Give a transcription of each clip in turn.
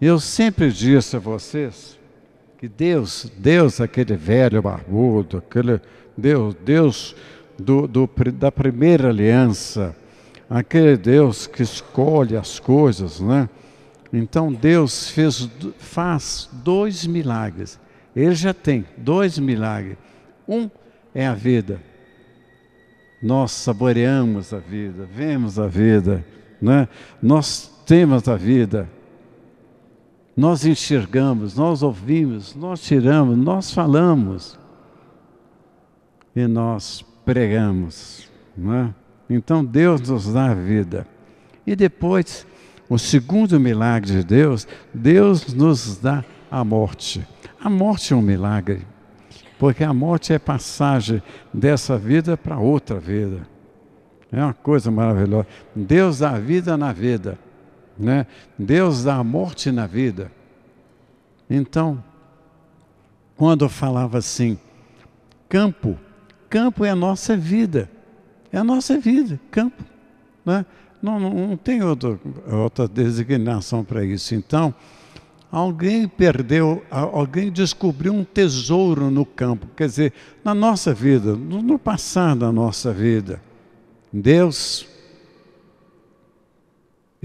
Eu sempre disse a vocês que Deus, Deus aquele velho barbudo, aquele Deus, Deus do, do, da primeira aliança, aquele Deus que escolhe as coisas, né? Então Deus fez, faz dois milagres. Ele já tem dois milagres. Um é a vida. Nós saboreamos a vida, vemos a vida, né? Nós temos a vida. Nós enxergamos, nós ouvimos, nós tiramos, nós falamos e nós pregamos. É? Então Deus nos dá a vida. E depois, o segundo milagre de Deus, Deus nos dá a morte. A morte é um milagre, porque a morte é passagem dessa vida para outra vida. É uma coisa maravilhosa. Deus dá vida na vida. Né? Deus dá a morte na vida. Então, quando eu falava assim, campo, campo é a nossa vida. É a nossa vida, campo. Né? Não, não, não tem outro, outra designação para isso. Então, alguém perdeu, alguém descobriu um tesouro no campo, quer dizer, na nossa vida, no passar da nossa vida. Deus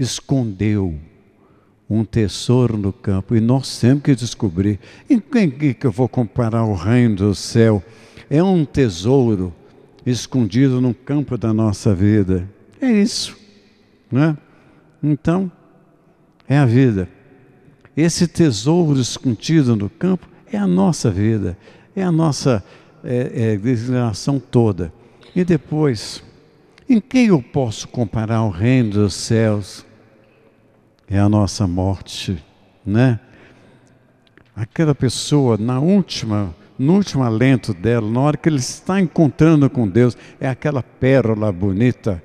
escondeu um tesouro no campo e nós temos que descobrir. Em quem que eu vou comparar o reino do céu? É um tesouro escondido no campo da nossa vida. É isso, né? Então, é a vida. Esse tesouro escondido no campo é a nossa vida, é a nossa é, é, designação toda. E depois, em quem eu posso comparar o reino dos céus? é a nossa morte, né? Aquela pessoa, na última, no último alento dela, na hora que ele está encontrando com Deus, é aquela pérola bonita,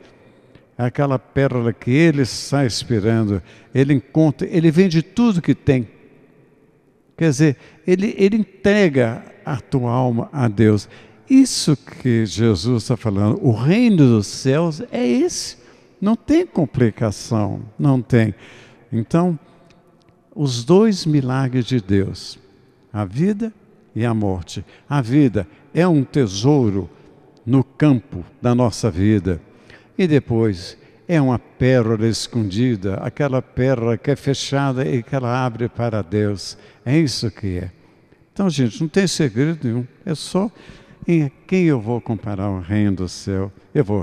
é aquela pérola que ele está esperando. Ele encontra, ele vende tudo que tem. Quer dizer, ele, ele entrega a tua alma a Deus. Isso que Jesus está falando, o reino dos céus é esse. Não tem complicação, não tem. Então, os dois milagres de Deus, a vida e a morte. A vida é um tesouro no campo da nossa vida. E depois, é uma pérola escondida, aquela pérola que é fechada e que ela abre para Deus. É isso que é. Então, gente, não tem segredo nenhum. É só em quem eu vou comparar o reino do céu. Eu vou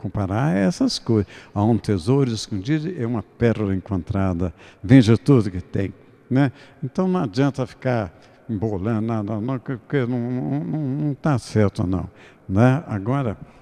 comparar é essas coisas. Há um tesouro escondido e uma pérola encontrada. Veja tudo que tem. Né? Então não adianta ficar embolando nada, não, porque não está certo, não. Né? Agora,